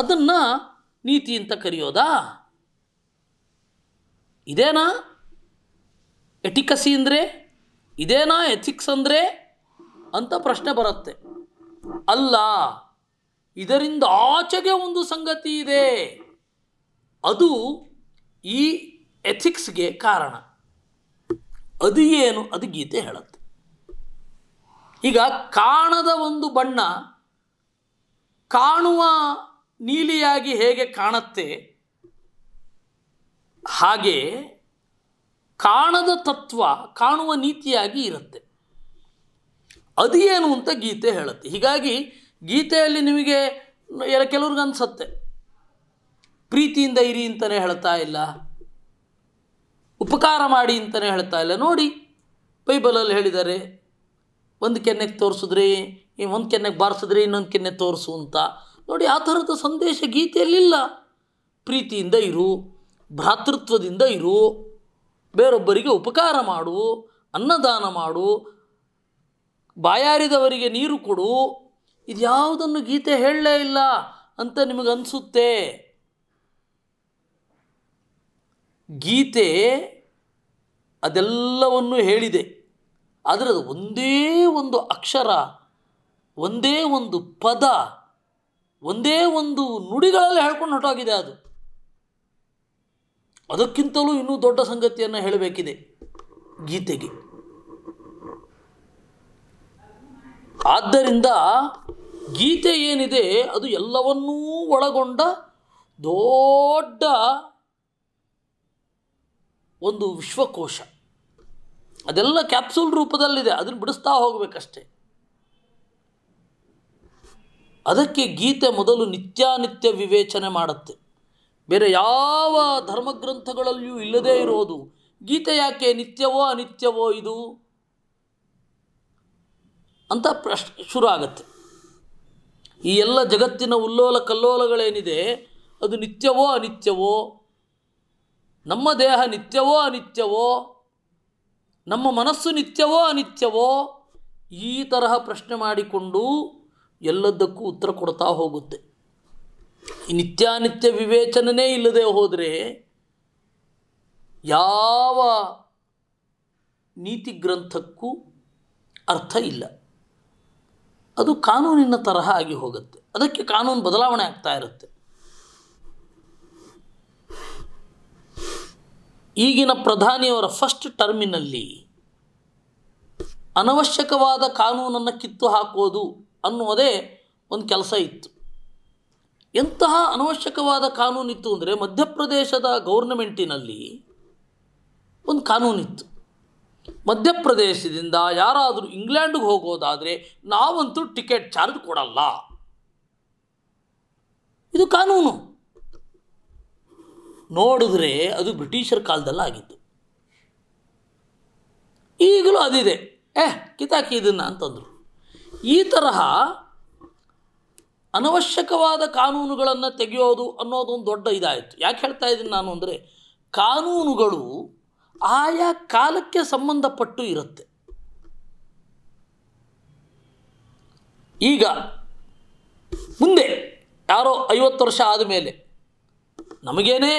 ಅದನ್ನು ನೀತಿ ಅಂತ ಕರೆಯೋದಾ ಇದೇನಾ ಎಟಿಕಸಿ ಅಂದರೆ ಇದೇನಾ ಎಥಿಕ್ಸ್ ಅಂದರೆ ಅಂತ ಪ್ರಶ್ನೆ ಬರುತ್ತೆ ಅಲ್ಲ ಇದರಿಂದ ಆಚೆಗೆ ಒಂದು ಸಂಗತಿ ಇದೆ ಅದು ಈ ಎಥಿಕ್ಸ್ಗೆ ಕಾರಣ ಅದು ಏನು ಅದು ಗೀತೆ ಹೇಳುತ್ತೆ ಈಗ ಕಾಣದ ಒಂದು ಬಣ್ಣ ಕಾಣುವ ನೀಲಿಯಾಗಿ ಹೇಗೆ ಕಾಣತ್ತೆ ಹಾಗೆ ಕಾಣದ ತತ್ವ ಕಾಣುವ ನೀತಿಯಾಗಿ ಇರುತ್ತೆ ಅದು ಏನು ಅಂತ ಗೀತೆ ಹೇಳುತ್ತೆ ಹೀಗಾಗಿ ಗೀತೆಯಲ್ಲಿ ನಿಮಗೆ ಎಲ್ಲ ಕೆಲವ್ರಿಗನ್ಸತ್ತೆ ಪ್ರೀತಿಯಿಂದ ಇರಿ ಅಂತಲೇ ಹೇಳ್ತಾ ಇಲ್ಲ ಉಪಕಾರ ಮಾಡಿ ಅಂತಲೇ ಹೇಳ್ತಾ ಇಲ್ಲ ನೋಡಿ ಬೈಬಲಲ್ಲಿ ಹೇಳಿದ್ದಾರೆ ಒಂದು ಕೆನ್ನೆಗೆ ತೋರಿಸಿದ್ರಿ ಒಂದು ಕೆನ್ನೆಗೆ ಬಾರಿಸಿದ್ರೆ ಇನ್ನೊಂದು ಕೆನ್ನೆ ತೋರಿಸು ಅಂತ ನೋಡಿ ಆ ಥರದ ಸಂದೇಶ ಗೀತೆಯಲ್ಲಿಲ್ಲ ಪ್ರೀತಿಯಿಂದ ಇರು ಭ್ರಾತೃತ್ವದಿಂದ ಇರು ಬೇರೊಬ್ಬರಿಗೆ ಉಪಕಾರ ಮಾಡು ಅನ್ನದಾನ ಮಾಡು ಬಾಯಾರಿದವರಿಗೆ ನೀರು ಕೊಡು ಇದ್ಯಾವುದನ್ನು ಗೀತೆ ಹೇಳಲೇ ಇಲ್ಲ ಅಂತ ನಿಮಗನ್ಸುತ್ತೆ ಗೀತೆ ಅದೆಲ್ಲವನ್ನು ಹೇಳಿದೆ ಆದರೆ ಅದು ಒಂದೇ ಒಂದು ಅಕ್ಷರ ಒಂದೇ ಒಂದು ಪದ ಒಂದೇ ಒಂದು ನುಡಿಗಳಲ್ಲಿ ಹೇಳ್ಕೊಂಡು ಹೊರಟೋಗಿದೆ ಅದು ಅದಕ್ಕಿಂತಲೂ ಇನ್ನೂ ದೊಡ್ಡ ಸಂಗತಿಯನ್ನು ಹೇಳಬೇಕಿದೆ ಗೀತೆಗೆ ಆದ್ದರಿಂದ ಗೀತೆ ಏನಿದೆ ಅದು ಎಲ್ಲವನ್ನೂ ಒಳಗೊಂಡ ದೊಡ್ಡ ಒಂದು ವಿಶ್ವಕೋಶ ಅದೆಲ್ಲ ಕ್ಯಾಪ್ಸೂಲ್ ರೂಪದಲ್ಲಿದೆ ಅದನ್ನು ಬಿಡಿಸ್ತಾ ಹೋಗಬೇಕಷ್ಟೆ ಅದಕ್ಕೆ ಗೀತೆ ಮೊದಲು ನಿತ್ಯಾನಿತ್ಯ ವಿವೇಚನೆ ಮಾಡುತ್ತೆ ಬೇರೆ ಯಾವ ಧರ್ಮಗ್ರಂಥಗಳಲ್ಲಿಯೂ ಇಲ್ಲದೇ ಇರೋದು ಗೀತೆ ಯಾಕೆ ನಿತ್ಯವೋ ಅನಿತ್ಯವೋ ಇದು ಅಂತ ಪ್ರಶ್ ಶುರು ಆಗತ್ತೆ ಈ ಎಲ್ಲ ಜಗತ್ತಿನ ಉಲ್ಲೋಲ ಕಲ್ಲೋಲಗಳೇನಿದೆ ಅದು ನಿತ್ಯವೋ ಅನಿತ್ಯವೋ ನಮ್ಮ ದೇಹ ನಿತ್ಯವೋ ಅನಿತ್ಯವೋ ನಮ್ಮ ಮನಸ್ಸು ನಿತ್ಯವೋ ಅನಿತ್ಯವೋ ಈ ತರಹ ಪ್ರಶ್ನೆ ಮಾಡಿಕೊಂಡು ಎಲ್ಲದಕ್ಕೂ ಉತ್ತರ ಕೊಡ್ತಾ ಹೋಗುತ್ತೆ ನಿತ್ಯಾನಿತ್ಯ ವಿವೇಚನನೇ ಇಲ್ಲದೆ ಹೋದರೆ ಯಾವ ನೀತಿ ಗ್ರಂಥಕ್ಕೂ ಅರ್ಥ ಇಲ್ಲ ಅದು ಕಾನೂನಿನ ತರಹ ಆಗಿ ಹೋಗುತ್ತೆ ಅದಕ್ಕೆ ಕಾನೂನು ಬದಲಾವಣೆ ಆಗ್ತಾ ಇರುತ್ತೆ ಈಗಿನ ಪ್ರಧಾನಿಯವರ ಫಸ್ಟ್ ಟರ್ಮಿನಲ್ಲಿ ಅನವಶ್ಯಕವಾದ ಕಾನೂನನ್ನು ಕಿತ್ತು ಹಾಕೋದು ಅನ್ನುವುದೇ ಒಂದು ಕೆಲಸ ಇತ್ತು ಎಂತಹ ಅನವಶ್ಯಕವಾದ ಕಾನೂನಿತ್ತು ಅಂದರೆ ಮಧ್ಯಪ್ರದೇಶದ ಗೌರ್ನಮೆಂಟಿನಲ್ಲಿ ಒಂದು ಕಾನೂನಿತ್ತು ಮಧ್ಯಪ್ರದೇಶದಿಂದ ಯಾರಾದರೂ ಇಂಗ್ಲೆಂಡ್ಗೆ ಹೋಗೋದಾದರೆ ನಾವಂತೂ ಟಿಕೆಟ್ ಚಾರ್ಜ್ ಕೊಡಲ್ಲ ಇದು ಕಾನೂನು ನೋಡಿದ್ರೆ ಅದು ಬ್ರಿಟಿಷರ ಕಾಲದಲ್ಲ ಆಗಿತ್ತು ಈಗಲೂ ಅದಿದೆ ಏ ಕಿತಾಕಿ ಇದನ್ನು ಅಂತಂದರು ಈ ತರಹ ಅನವಶ್ಯಕವಾದ ಕಾನೂನುಗಳನ್ನು ತೆಗೆಯೋದು ಅನ್ನೋದೊಂದು ದೊಡ್ಡ ಇದಾಯಿತು ಯಾಕೆ ಹೇಳ್ತಾ ಇದ್ದೀನಿ ನಾನು ಅಂದರೆ ಕಾನೂನುಗಳು ಆಯಾ ಕಾಲಕ್ಕೆ ಸಂಬಂಧಪಟ್ಟು ಇರುತ್ತೆ ಈಗ ಮುಂದೆ ಯಾರೋ ಐವತ್ತು ವರ್ಷ ಆದಮೇಲೆ ನಮಗೇನೇ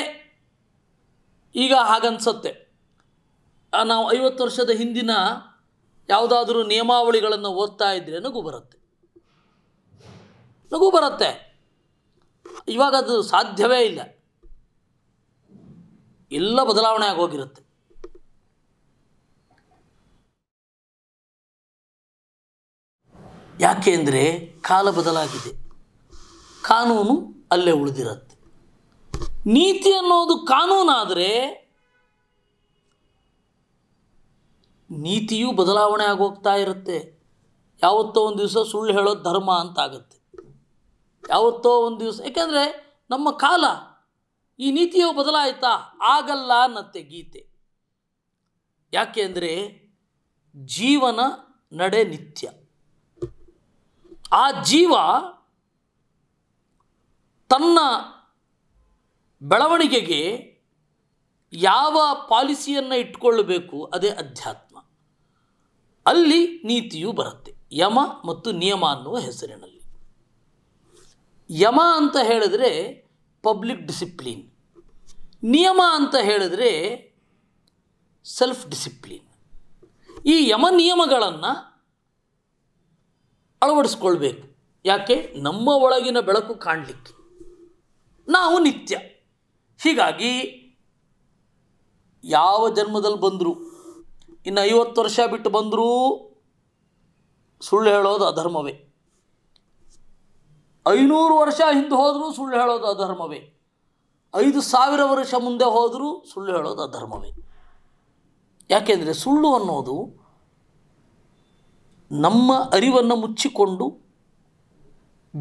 ಈಗ ಹಾಗನ್ಸತ್ತೆ ನಾವು ಐವತ್ತು ವರ್ಷದ ಹಿಂದಿನ ಯಾವುದಾದ್ರೂ ನಿಯಮಾವಳಿಗಳನ್ನು ಓದ್ತಾ ಇದ್ರೆ ನಗು ಬರುತ್ತೆ ನಗು ಬರುತ್ತೆ ಇವಾಗ ಅದು ಸಾಧ್ಯವೇ ಇಲ್ಲ ಎಲ್ಲ ಬದಲಾವಣೆ ಆಗೋಗಿರುತ್ತೆ ಯಾಕೆ ಅಂದರೆ ಕಾಲ ಬದಲಾಗಿದೆ ಕಾನೂನು ಅಲ್ಲೇ ಉಳಿದಿರುತ್ತೆ ನೀತಿ ಅನ್ನೋದು ಕಾನೂನಾದರೆ ನೀತಿಯೂ ಬದಲಾವಣೆ ಆಗೋಗ್ತಾ ಇರುತ್ತೆ ಯಾವತ್ತೋ ಒಂದು ದಿವಸ ಸುಳ್ಳು ಹೇಳೋ ಧರ್ಮ ಅಂತ ಆಗುತ್ತೆ ಯಾವತ್ತೋ ಒಂದು ದಿವಸ ಏಕೆಂದರೆ ನಮ್ಮ ಕಾಲ ಈ ನೀತಿಯು ಬದಲಾಯಿತಾ ಆಗಲ್ಲ ಅನ್ನತ್ತೆ ಗೀತೆ ಅಂದರೆ ಜೀವನ ನಡೆ ನಿತ್ಯ ಆ ಜೀವ ತನ್ನ ಬೆಳವಣಿಗೆಗೆ ಯಾವ ಪಾಲಿಸಿಯನ್ನು ಇಟ್ಕೊಳ್ಳಬೇಕು ಅದೇ ಅಧ್ಯಾತ್ಮ ಅಲ್ಲಿ ನೀತಿಯು ಬರುತ್ತೆ ಯಮ ಮತ್ತು ನಿಯಮ ಅನ್ನುವ ಹೆಸರಿನಲ್ಲಿ ಯಮ ಅಂತ ಹೇಳಿದ್ರೆ ಪಬ್ಲಿಕ್ ಡಿಸಿಪ್ಲಿನ್ ನಿಯಮ ಅಂತ ಹೇಳಿದ್ರೆ ಸೆಲ್ಫ್ ಡಿಸಿಪ್ಲಿನ್ ಈ ಯಮ ನಿಯಮಗಳನ್ನು ಅಳವಡಿಸ್ಕೊಳ್ಬೇಕು ಯಾಕೆ ನಮ್ಮ ಒಳಗಿನ ಬೆಳಕು ಕಾಣಲಿಕ್ಕೆ ನಾವು ನಿತ್ಯ ಹೀಗಾಗಿ ಯಾವ ಜನ್ಮದಲ್ಲಿ ಬಂದರೂ ಇನ್ನು ಐವತ್ತು ವರ್ಷ ಬಿಟ್ಟು ಬಂದರೂ ಸುಳ್ಳು ಹೇಳೋದು ಅಧರ್ಮವೇ ಐನೂರು ವರ್ಷ ಹಿಂದೆ ಹೋದರೂ ಸುಳ್ಳು ಹೇಳೋದು ಅಧರ್ಮವೇ ಐದು ಸಾವಿರ ವರ್ಷ ಮುಂದೆ ಹೋದರೂ ಸುಳ್ಳು ಹೇಳೋದು ಅಧರ್ಮವೇ ಯಾಕೆಂದರೆ ಸುಳ್ಳು ಅನ್ನೋದು ನಮ್ಮ ಅರಿವನ್ನು ಮುಚ್ಚಿಕೊಂಡು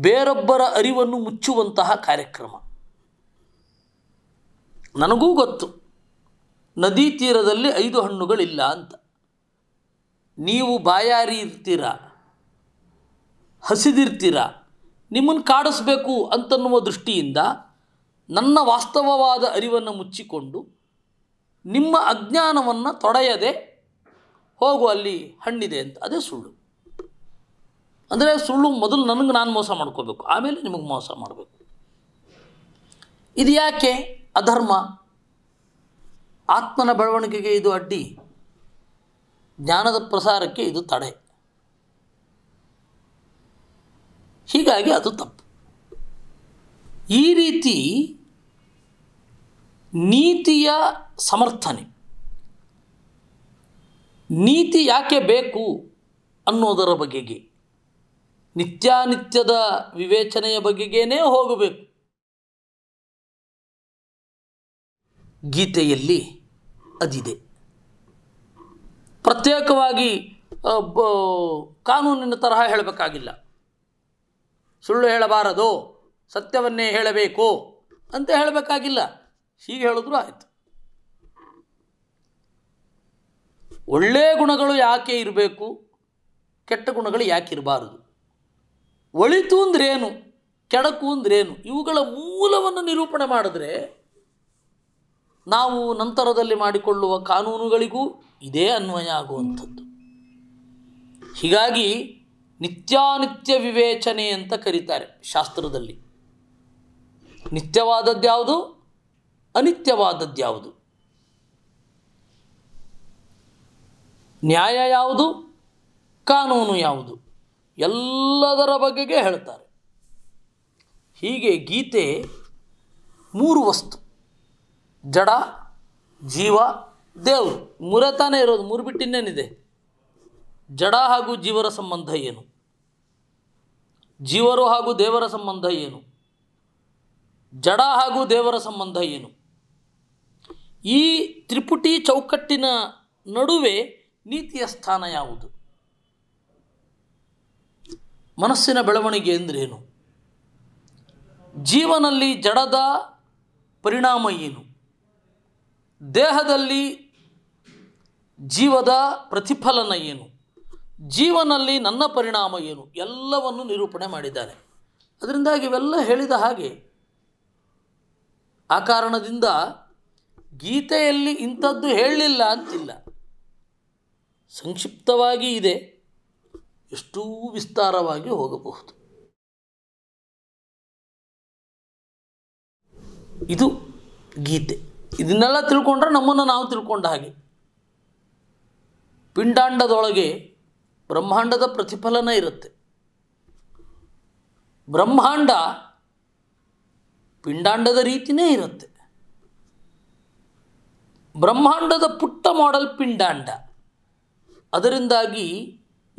ಬೇರೊಬ್ಬರ ಅರಿವನ್ನು ಮುಚ್ಚುವಂತಹ ಕಾರ್ಯಕ್ರಮ ನನಗೂ ಗೊತ್ತು ನದಿ ತೀರದಲ್ಲಿ ಐದು ಹಣ್ಣುಗಳಿಲ್ಲ ಅಂತ ನೀವು ಬಾಯಾರಿ ಇರ್ತೀರ ಹಸಿದಿರ್ತೀರ ನಿಮ್ಮನ್ನು ಕಾಡಿಸ್ಬೇಕು ಅಂತನ್ನುವ ದೃಷ್ಟಿಯಿಂದ ನನ್ನ ವಾಸ್ತವವಾದ ಅರಿವನ್ನು ಮುಚ್ಚಿಕೊಂಡು ನಿಮ್ಮ ಅಜ್ಞಾನವನ್ನು ತೊಡೆಯದೆ ಹೋಗು ಅಲ್ಲಿ ಹಣ್ಣಿದೆ ಅಂತ ಅದೇ ಸುಳ್ಳು ಅಂದರೆ ಸುಳ್ಳು ಮೊದಲು ನನಗೆ ನಾನು ಮೋಸ ಮಾಡ್ಕೋಬೇಕು ಆಮೇಲೆ ನಿಮಗೆ ಮೋಸ ಮಾಡಬೇಕು ಇದು ಯಾಕೆ ಅಧರ್ಮ ಆತ್ಮನ ಬೆಳವಣಿಗೆಗೆ ಇದು ಅಡ್ಡಿ ಜ್ಞಾನದ ಪ್ರಸಾರಕ್ಕೆ ಇದು ತಡೆ ಹೀಗಾಗಿ ಅದು ತಪ್ಪು ಈ ರೀತಿ ನೀತಿಯ ಸಮರ್ಥನೆ ನೀತಿ ಯಾಕೆ ಬೇಕು ಅನ್ನೋದರ ಬಗೆಗೆ ನಿತ್ಯಾನಿತ್ಯದ ವಿವೇಚನೆಯ ಬಗೆಗೇನೇ ಹೋಗಬೇಕು ಗೀತೆಯಲ್ಲಿ ಅದಿದೆ ಪ್ರತ್ಯೇಕವಾಗಿ ಕಾನೂನಿನ ತರಹ ಹೇಳಬೇಕಾಗಿಲ್ಲ ಸುಳ್ಳು ಹೇಳಬಾರದು ಸತ್ಯವನ್ನೇ ಹೇಳಬೇಕು ಅಂತ ಹೇಳಬೇಕಾಗಿಲ್ಲ ಹೀಗೆ ಹೇಳಿದ್ರು ಆಯಿತು ಒಳ್ಳೆಯ ಗುಣಗಳು ಯಾಕೆ ಇರಬೇಕು ಕೆಟ್ಟ ಗುಣಗಳು ಯಾಕೆ ಇರಬಾರದು ಒಳಿತು ಅಂದ್ರೇನು ಕೆಡಕು ಅಂದ್ರೇನು ಇವುಗಳ ಮೂಲವನ್ನು ನಿರೂಪಣೆ ಮಾಡಿದ್ರೆ ನಾವು ನಂತರದಲ್ಲಿ ಮಾಡಿಕೊಳ್ಳುವ ಕಾನೂನುಗಳಿಗೂ ಇದೇ ಅನ್ವಯ ಆಗುವಂಥದ್ದು ಹೀಗಾಗಿ ನಿತ್ಯಾನಿತ್ಯ ವಿವೇಚನೆ ಅಂತ ಕರೀತಾರೆ ಶಾಸ್ತ್ರದಲ್ಲಿ ನಿತ್ಯವಾದದ್ದ್ಯಾವುದು ಅನಿತ್ಯವಾದದ್ದ್ಯಾವುದು ನ್ಯಾಯ ಯಾವುದು ಕಾನೂನು ಯಾವುದು ಎಲ್ಲದರ ಬಗೆಗೆ ಹೇಳ್ತಾರೆ ಹೀಗೆ ಗೀತೆ ಮೂರು ವಸ್ತು ಜಡ ಜೀವ ದೇವರು ಮೂರೇ ಇರೋದು ಮೂರು ಬಿಟ್ಟಿನ್ನೇನಿದೆ ಜಡ ಹಾಗೂ ಜೀವರ ಸಂಬಂಧ ಏನು ಜೀವರು ಹಾಗೂ ದೇವರ ಸಂಬಂಧ ಏನು ಜಡ ಹಾಗೂ ದೇವರ ಸಂಬಂಧ ಏನು ಈ ತ್ರಿಪುಟಿ ಚೌಕಟ್ಟಿನ ನಡುವೆ ನೀತಿಯ ಸ್ಥಾನ ಯಾವುದು ಮನಸ್ಸಿನ ಬೆಳವಣಿಗೆ ಅಂದ್ರೇನು ಜೀವನಲ್ಲಿ ಜಡದ ಪರಿಣಾಮ ಏನು ದೇಹದಲ್ಲಿ ಜೀವದ ಪ್ರತಿಫಲನ ಏನು ಜೀವನಲ್ಲಿ ನನ್ನ ಪರಿಣಾಮ ಏನು ಎಲ್ಲವನ್ನು ನಿರೂಪಣೆ ಮಾಡಿದ್ದಾನೆ ಅದರಿಂದಾಗಿ ಇವೆಲ್ಲ ಹೇಳಿದ ಹಾಗೆ ಆ ಕಾರಣದಿಂದ ಗೀತೆಯಲ್ಲಿ ಇಂಥದ್ದು ಹೇಳಲಿಲ್ಲ ಅಂತಿಲ್ಲ ಸಂಕ್ಷಿಪ್ತವಾಗಿ ಇದೆ ಎಷ್ಟೂ ವಿಸ್ತಾರವಾಗಿ ಹೋಗಬಹುದು ಇದು ಗೀತೆ ಇದನ್ನೆಲ್ಲ ತಿಳ್ಕೊಂಡ್ರೆ ನಮ್ಮನ್ನು ನಾವು ತಿಳ್ಕೊಂಡ ಹಾಗೆ ಪಿಂಡಾಂಡದೊಳಗೆ ಬ್ರಹ್ಮಾಂಡದ ಪ್ರತಿಫಲನ ಇರುತ್ತೆ ಬ್ರಹ್ಮಾಂಡ ಪಿಂಡಾಂಡದ ರೀತಿಯೇ ಇರುತ್ತೆ ಬ್ರಹ್ಮಾಂಡದ ಪುಟ್ಟ ಮಾಡೆಲ್ ಪಿಂಡಾಂಡ ಅದರಿಂದಾಗಿ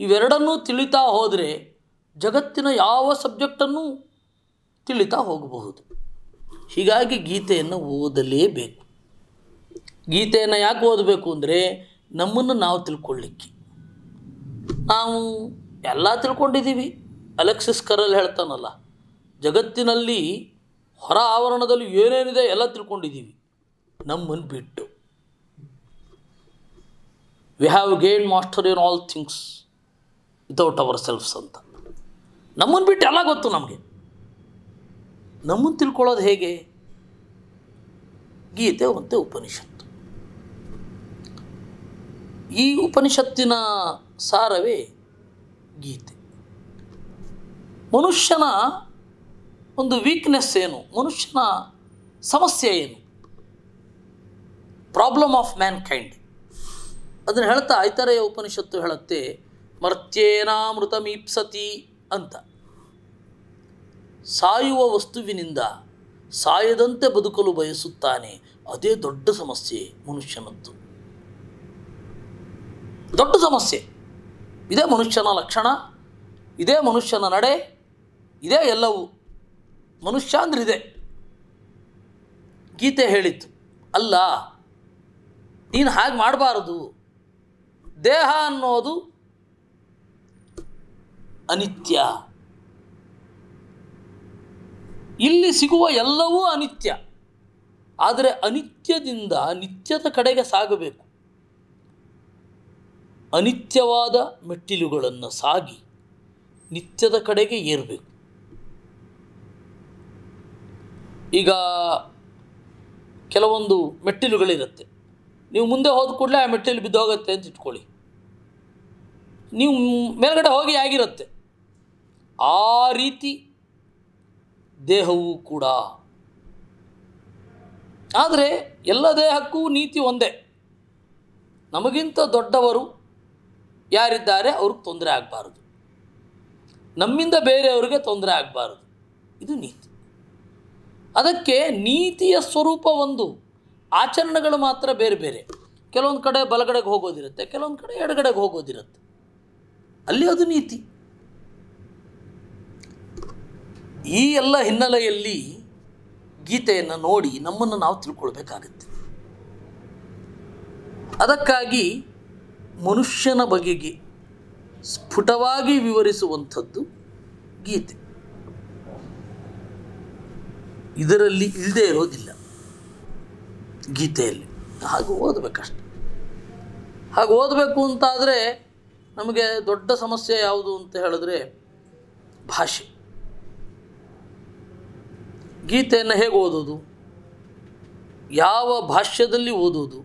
ಇವೆರಡನ್ನೂ ತಿಳಿತಾ ಹೋದರೆ ಜಗತ್ತಿನ ಯಾವ ಸಬ್ಜೆಕ್ಟನ್ನು ತಿಳಿತಾ ಹೋಗಬಹುದು ಹೀಗಾಗಿ ಗೀತೆಯನ್ನು ಓದಲೇಬೇಕು ಗೀತೆಯನ್ನು ಯಾಕೆ ಓದಬೇಕು ಅಂದರೆ ನಮ್ಮನ್ನು ನಾವು ತಿಳ್ಕೊಳ್ಳಿಕ್ಕೆ ನಾವು ಎಲ್ಲ ತಿಳ್ಕೊಂಡಿದ್ದೀವಿ ಅಲೆಕ್ಸಿಸ್ ಕರಲ್ ಹೇಳ್ತಾನಲ್ಲ ಜಗತ್ತಿನಲ್ಲಿ ಹೊರ ಆವರಣದಲ್ಲಿ ಏನೇನಿದೆ ಎಲ್ಲ ತಿಳ್ಕೊಂಡಿದ್ದೀವಿ ನಮ್ಮನ್ನು ಬಿಟ್ಟು we have gain master in all things without our selfs ಅಂತ ನಮ್ಮನ್ನು ಬಿಟ್ಟು ಎಲ್ಲ ಗೊತ್ತು ನಮಗೆ ನಮ್ಮನ್ನು ತಿಳ್ಕೊಳ್ಳೋದು ಹೇಗೆ ಗೀತೆ ಮತ್ತು ಉಪನಿಷತ್ ಈ ಉಪನಿಷತ್ತಿನ ಸಾರವೇ ಗೀತೆ ಮನುಷ್ಯನ ಒಂದು ವೀಕ್ನೆಸ್ ಏನು ಮನುಷ್ಯನ ಸಮಸ್ಯೆ ಏನು ಪ್ರಾಬ್ಲಮ್ ಆಫ್ ಮ್ಯಾನ್ ಕೈಂಡ್ ಅದನ್ನು ಹೇಳ್ತಾ ಆಯ್ತರೆಯ ಉಪನಿಷತ್ತು ಹೇಳುತ್ತೆ ಮೀಪ್ಸತಿ ಅಂತ ಸಾಯುವ ವಸ್ತುವಿನಿಂದ ಸಾಯದಂತೆ ಬದುಕಲು ಬಯಸುತ್ತಾನೆ ಅದೇ ದೊಡ್ಡ ಸಮಸ್ಯೆ ಮನುಷ್ಯನದ್ದು ದೊಡ್ಡ ಸಮಸ್ಯೆ ಇದೇ ಮನುಷ್ಯನ ಲಕ್ಷಣ ಇದೇ ಮನುಷ್ಯನ ನಡೆ ಇದೇ ಎಲ್ಲವೂ ಮನುಷ್ಯ ಇದೆ ಗೀತೆ ಹೇಳಿತ್ತು ಅಲ್ಲ ನೀನು ಹಾಗೆ ಮಾಡಬಾರದು ದೇಹ ಅನ್ನೋದು ಅನಿತ್ಯ ಇಲ್ಲಿ ಸಿಗುವ ಎಲ್ಲವೂ ಅನಿತ್ಯ ಆದರೆ ಅನಿತ್ಯದಿಂದ ನಿತ್ಯದ ಕಡೆಗೆ ಸಾಗಬೇಕು ಅನಿತ್ಯವಾದ ಮೆಟ್ಟಿಲುಗಳನ್ನು ಸಾಗಿ ನಿತ್ಯದ ಕಡೆಗೆ ಏರಬೇಕು ಈಗ ಕೆಲವೊಂದು ಮೆಟ್ಟಿಲುಗಳಿರುತ್ತೆ ನೀವು ಮುಂದೆ ಹೋದ ಕೂಡಲೇ ಆ ಮೆಟ್ಟಿಲು ಬಿದ್ದೋಗುತ್ತೆ ಅಂತ ಇಟ್ಕೊಳ್ಳಿ ನೀವು ಮೇಲ್ಗಡೆ ಹೋಗಿ ಆಗಿರುತ್ತೆ ಆ ರೀತಿ ದೇಹವೂ ಕೂಡ ಆದರೆ ಎಲ್ಲ ದೇಹಕ್ಕೂ ನೀತಿ ಒಂದೇ ನಮಗಿಂತ ದೊಡ್ಡವರು ಯಾರಿದ್ದಾರೆ ಅವ್ರಿಗೆ ತೊಂದರೆ ಆಗಬಾರ್ದು ನಮ್ಮಿಂದ ಬೇರೆಯವ್ರಿಗೆ ತೊಂದರೆ ಆಗಬಾರ್ದು ಇದು ನೀತಿ ಅದಕ್ಕೆ ನೀತಿಯ ಸ್ವರೂಪ ಒಂದು ಆಚರಣೆಗಳು ಮಾತ್ರ ಬೇರೆ ಬೇರೆ ಕೆಲವೊಂದು ಕಡೆ ಬಲಗಡೆಗೆ ಹೋಗೋದಿರುತ್ತೆ ಕೆಲವೊಂದು ಕಡೆ ಎಡಗಡೆಗೆ ಹೋಗೋದಿರುತ್ತೆ ಅಲ್ಲಿ ಅದು ನೀತಿ ಈ ಎಲ್ಲ ಹಿನ್ನೆಲೆಯಲ್ಲಿ ಗೀತೆಯನ್ನು ನೋಡಿ ನಮ್ಮನ್ನು ನಾವು ತಿಳ್ಕೊಳ್ಬೇಕಾಗತ್ತೆ ಅದಕ್ಕಾಗಿ ಮನುಷ್ಯನ ಬಗೆಗೆ ಸ್ಫುಟವಾಗಿ ವಿವರಿಸುವಂಥದ್ದು ಗೀತೆ ಇದರಲ್ಲಿ ಇಲ್ಲದೆ ಇರೋದಿಲ್ಲ ಗೀತೆಯಲ್ಲಿ ಹಾಗೂ ಓದಬೇಕಷ್ಟೆ ಹಾಗೆ ಓದಬೇಕು ಅಂತಾದರೆ ನಮಗೆ ದೊಡ್ಡ ಸಮಸ್ಯೆ ಯಾವುದು ಅಂತ ಹೇಳಿದ್ರೆ ಭಾಷೆ ಗೀತೆಯನ್ನು ಹೇಗೆ ಓದೋದು ಯಾವ ಭಾಷ್ಯದಲ್ಲಿ ಓದೋದು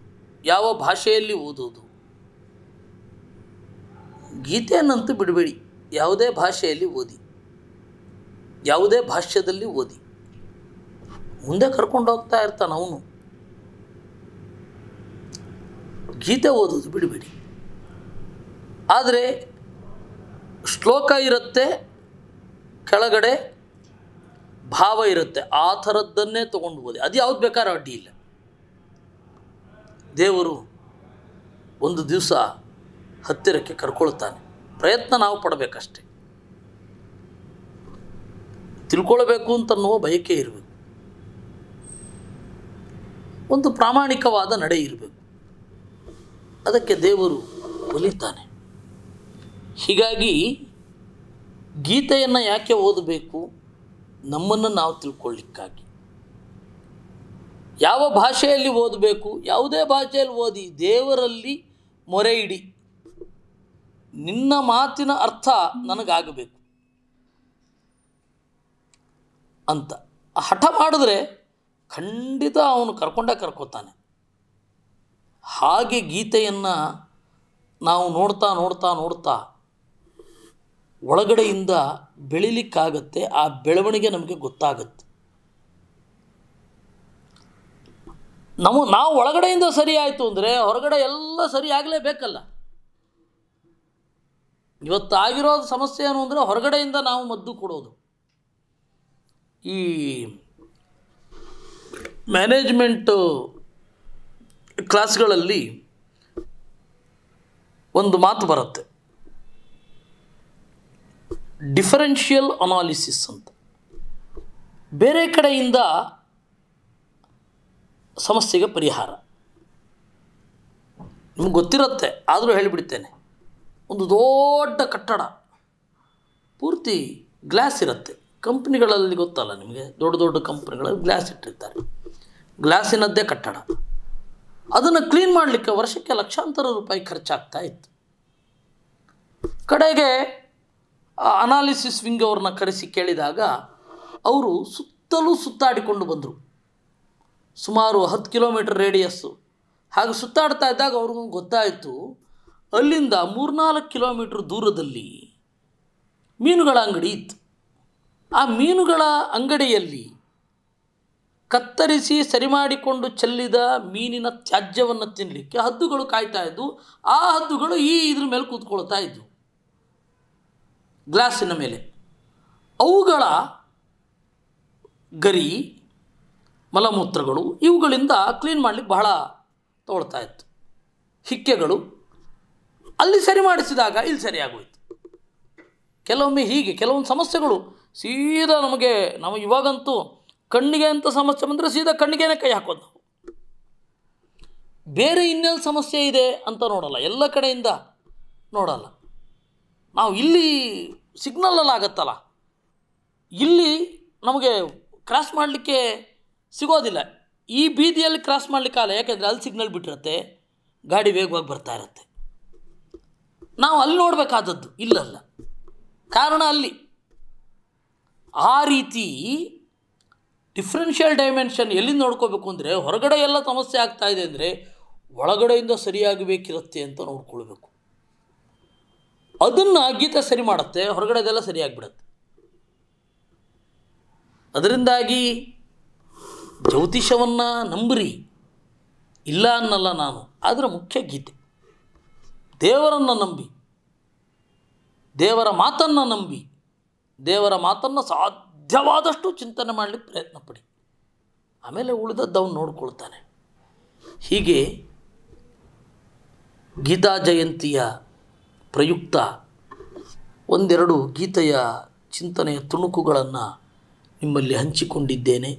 ಯಾವ ಭಾಷೆಯಲ್ಲಿ ಓದೋದು ಗೀತೆಯನ್ನಂತೂ ಬಿಡಬೇಡಿ ಯಾವುದೇ ಭಾಷೆಯಲ್ಲಿ ಓದಿ ಯಾವುದೇ ಭಾಷ್ಯದಲ್ಲಿ ಓದಿ ಮುಂದೆ ಕರ್ಕೊಂಡು ಹೋಗ್ತಾ ಇರ್ತಾನೆ ಅವನು ಗೀತೆ ಓದೋದು ಬಿಡಬೇಡಿ ಆದರೆ ಶ್ಲೋಕ ಇರುತ್ತೆ ಕೆಳಗಡೆ ಭಾವ ಇರುತ್ತೆ ಆ ಥರದ್ದನ್ನೇ ತೊಗೊಂಡು ಓದಿ ಅದು ಯಾವ್ದು ಬೇಕಾದ್ರೆ ಅಡ್ಡಿ ಇಲ್ಲ ದೇವರು ಒಂದು ದಿವಸ ಹತ್ತಿರಕ್ಕೆ ಕರ್ಕೊಳ್ತಾನೆ ಪ್ರಯತ್ನ ನಾವು ಪಡಬೇಕಷ್ಟೆ ತಿಳ್ಕೊಳ್ಬೇಕು ಅಂತನ್ನುವ ಬಯಕೆ ಇರಬೇಕು ಒಂದು ಪ್ರಾಮಾಣಿಕವಾದ ನಡೆ ಇರಬೇಕು ಅದಕ್ಕೆ ದೇವರು ಒಲಿತಾನೆ ಹೀಗಾಗಿ ಗೀತೆಯನ್ನು ಯಾಕೆ ಓದಬೇಕು ನಮ್ಮನ್ನು ನಾವು ತಿಳ್ಕೊಳ್ಳಿಕ್ಕಾಗಿ ಯಾವ ಭಾಷೆಯಲ್ಲಿ ಓದಬೇಕು ಯಾವುದೇ ಭಾಷೆಯಲ್ಲಿ ಓದಿ ದೇವರಲ್ಲಿ ಮೊರೆ ಇಡಿ ನಿನ್ನ ಮಾತಿನ ಅರ್ಥ ನನಗಾಗಬೇಕು ಅಂತ ಹಠ ಮಾಡಿದ್ರೆ ಖಂಡಿತ ಅವನು ಕರ್ಕೊಂಡೇ ಕರ್ಕೋತಾನೆ ಹಾಗೆ ಗೀತೆಯನ್ನು ನಾವು ನೋಡ್ತಾ ನೋಡ್ತಾ ನೋಡ್ತಾ ಒಳಗಡೆಯಿಂದ ಬೆಳಿಲಿಕ್ಕಾಗತ್ತೆ ಆ ಬೆಳವಣಿಗೆ ನಮಗೆ ಗೊತ್ತಾಗತ್ತೆ ನಮ್ಮ ನಾವು ಒಳಗಡೆಯಿಂದ ಸರಿ ಆಯಿತು ಅಂದರೆ ಹೊರಗಡೆ ಎಲ್ಲ ಬೇಕಲ್ಲ ಇವತ್ತಾಗಿರೋ ಸಮಸ್ಯೆ ಏನು ಅಂದರೆ ಹೊರಗಡೆಯಿಂದ ನಾವು ಮದ್ದು ಕೊಡೋದು ಈ ಮ್ಯಾನೇಜ್ಮೆಂಟು ಕ್ಲಾಸ್ಗಳಲ್ಲಿ ಒಂದು ಮಾತು ಬರುತ್ತೆ ಡಿಫರೆನ್ಷಿಯಲ್ ಅನಾಲಿಸಿಸ್ ಅಂತ ಬೇರೆ ಕಡೆಯಿಂದ ಸಮಸ್ಯೆಗೆ ಪರಿಹಾರ ನಿಮ್ಗೆ ಗೊತ್ತಿರುತ್ತೆ ಆದರೂ ಹೇಳಿಬಿಡ್ತೇನೆ ಒಂದು ದೊಡ್ಡ ಕಟ್ಟಡ ಪೂರ್ತಿ ಗ್ಲಾಸ್ ಇರುತ್ತೆ ಕಂಪ್ನಿಗಳಲ್ಲಿ ಗೊತ್ತಲ್ಲ ನಿಮಗೆ ದೊಡ್ಡ ದೊಡ್ಡ ಕಂಪ್ನಿಗಳಲ್ಲಿ ಗ್ಲಾಸ್ ಇಟ್ಟಿರ್ತಾರೆ ಗ್ಲಾಸಿನದ್ದೇ ಕಟ್ಟಡ ಅದನ್ನು ಕ್ಲೀನ್ ಮಾಡಲಿಕ್ಕೆ ವರ್ಷಕ್ಕೆ ಲಕ್ಷಾಂತರ ರೂಪಾಯಿ ಖರ್ಚಾಗ್ತಾ ಇತ್ತು ಕಡೆಗೆ ಅನಾಲಿಸಿಸ್ ವಿಂಗ್ ಅವ್ರನ್ನ ಕರೆಸಿ ಕೇಳಿದಾಗ ಅವರು ಸುತ್ತಲೂ ಸುತ್ತಾಡಿಕೊಂಡು ಬಂದರು ಸುಮಾರು ಹತ್ತು ಕಿಲೋಮೀಟರ್ ರೇಡಿಯಸ್ಸು ಹಾಗೆ ಸುತ್ತಾಡ್ತಾ ಇದ್ದಾಗ ಅವ್ರಿಗೂ ಗೊತ್ತಾಯಿತು ಅಲ್ಲಿಂದ ಮೂರ್ನಾಲ್ಕು ಕಿಲೋಮೀಟ್ರ್ ದೂರದಲ್ಲಿ ಮೀನುಗಳ ಅಂಗಡಿ ಇತ್ತು ಆ ಮೀನುಗಳ ಅಂಗಡಿಯಲ್ಲಿ ಕತ್ತರಿಸಿ ಸರಿ ಮಾಡಿಕೊಂಡು ಚೆಲ್ಲಿದ ಮೀನಿನ ತ್ಯಾಜ್ಯವನ್ನು ತಿನ್ನಲಿಕ್ಕೆ ಹದ್ದುಗಳು ಕಾಯ್ತಾ ಇದ್ದವು ಆ ಹದ್ದುಗಳು ಈ ಇದ್ರ ಮೇಲೆ ಕೂತ್ಕೊಳ್ತಾ ಇದ್ದವು ಗ್ಲಾಸಿನ ಮೇಲೆ ಅವುಗಳ ಗರಿ ಮಲಮೂತ್ರಗಳು ಇವುಗಳಿಂದ ಕ್ಲೀನ್ ಮಾಡಲಿಕ್ಕೆ ಬಹಳ ತೊಗೊಳ್ತಾ ಇತ್ತು ಹಿಕ್ಕೆಗಳು ಅಲ್ಲಿ ಸರಿ ಮಾಡಿಸಿದಾಗ ಇಲ್ಲಿ ಸರಿಯಾಗೋಯ್ತು ಕೆಲವೊಮ್ಮೆ ಹೀಗೆ ಕೆಲವೊಂದು ಸಮಸ್ಯೆಗಳು ಸೀದಾ ನಮಗೆ ನಾವು ಇವಾಗಂತೂ ಕಣ್ಣಿಗೆ ಅಂತ ಸಮಸ್ಯೆ ಬಂದರೆ ಸೀದಾ ಕಣ್ಣಿಗೆನೇ ಕೈ ಹಾಕೋದು ನಾವು ಬೇರೆ ಇನ್ನೇನು ಸಮಸ್ಯೆ ಇದೆ ಅಂತ ನೋಡಲ್ಲ ಎಲ್ಲ ಕಡೆಯಿಂದ ನೋಡಲ್ಲ ನಾವು ಇಲ್ಲಿ ಸಿಗ್ನಲಲ್ಲಿ ಆಗುತ್ತಲ್ಲ ಇಲ್ಲಿ ನಮಗೆ ಕ್ರಾಸ್ ಮಾಡಲಿಕ್ಕೆ ಸಿಗೋದಿಲ್ಲ ಈ ಬೀದಿಯಲ್ಲಿ ಕ್ರಾಸ್ ಮಾಡಲಿಕ್ಕಾಗಲ್ಲ ಯಾಕೆಂದರೆ ಅಲ್ಲಿ ಸಿಗ್ನಲ್ ಬಿಟ್ಟಿರುತ್ತೆ ಗಾಡಿ ವೇಗವಾಗಿ ಬರ್ತಾ ಇರುತ್ತೆ ನಾವು ಅಲ್ಲಿ ನೋಡಬೇಕಾದದ್ದು ಇಲ್ಲಲ್ಲ ಕಾರಣ ಅಲ್ಲಿ ಆ ರೀತಿ ಡಿಫ್ರೆನ್ಷಿಯಲ್ ಡೈಮೆನ್ಷನ್ ಎಲ್ಲಿ ನೋಡ್ಕೋಬೇಕು ಅಂದರೆ ಹೊರಗಡೆ ಎಲ್ಲ ಸಮಸ್ಯೆ ಆಗ್ತಾ ಇದೆ ಅಂದರೆ ಒಳಗಡೆಯಿಂದ ಸರಿಯಾಗಬೇಕಿರುತ್ತೆ ಅಂತ ನೋಡ್ಕೊಳ್ಬೇಕು ಅದನ್ನು ಗೀತೆ ಸರಿ ಮಾಡುತ್ತೆ ಹೊರಗಡೆದೆಲ್ಲ ಸರಿಯಾಗಿಬಿಡತ್ತೆ ಅದರಿಂದಾಗಿ ಜ್ಯೋತಿಷವನ್ನು ನಂಬ್ರಿ ಇಲ್ಲ ಅನ್ನಲ್ಲ ನಾನು ಆದರೆ ಮುಖ್ಯ ಗೀತೆ ದೇವರನ್ನು ನಂಬಿ ದೇವರ ಮಾತನ್ನು ನಂಬಿ ದೇವರ ಮಾತನ್ನು ಸಾಧ್ಯವಾದಷ್ಟು ಚಿಂತನೆ ಮಾಡಲಿಕ್ಕೆ ಪ್ರಯತ್ನ ಪಡಿ ಆಮೇಲೆ ಉಳಿದದ್ದು ಅವನು ನೋಡ್ಕೊಳ್ತಾನೆ ಹೀಗೆ ಗೀತಾ ಜಯಂತಿಯ ಪ್ರಯುಕ್ತ ಒಂದೆರಡು ಗೀತೆಯ ಚಿಂತನೆಯ ತುಣುಕುಗಳನ್ನು ನಿಮ್ಮಲ್ಲಿ ಹಂಚಿಕೊಂಡಿದ್ದೇನೆ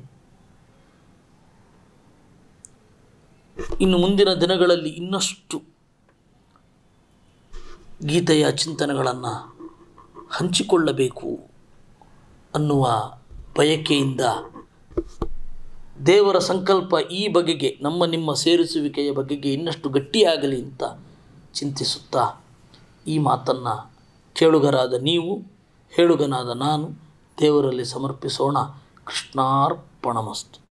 ಇನ್ನು ಮುಂದಿನ ದಿನಗಳಲ್ಲಿ ಇನ್ನಷ್ಟು ಗೀತೆಯ ಚಿಂತನೆಗಳನ್ನು ಹಂಚಿಕೊಳ್ಳಬೇಕು ಅನ್ನುವ ಬಯಕೆಯಿಂದ ದೇವರ ಸಂಕಲ್ಪ ಈ ಬಗೆಗೆ ನಮ್ಮ ನಿಮ್ಮ ಸೇರಿಸುವಿಕೆಯ ಬಗೆಗೆ ಇನ್ನಷ್ಟು ಗಟ್ಟಿಯಾಗಲಿ ಅಂತ ಚಿಂತಿಸುತ್ತಾ ಈ ಮಾತನ್ನು ಕೇಳುಗರಾದ ನೀವು ಹೇಳುಗನಾದ ನಾನು ದೇವರಲ್ಲಿ ಸಮರ್ಪಿಸೋಣ ಕೃಷ್ಣಾರ್ಪಣಮಸ್ತು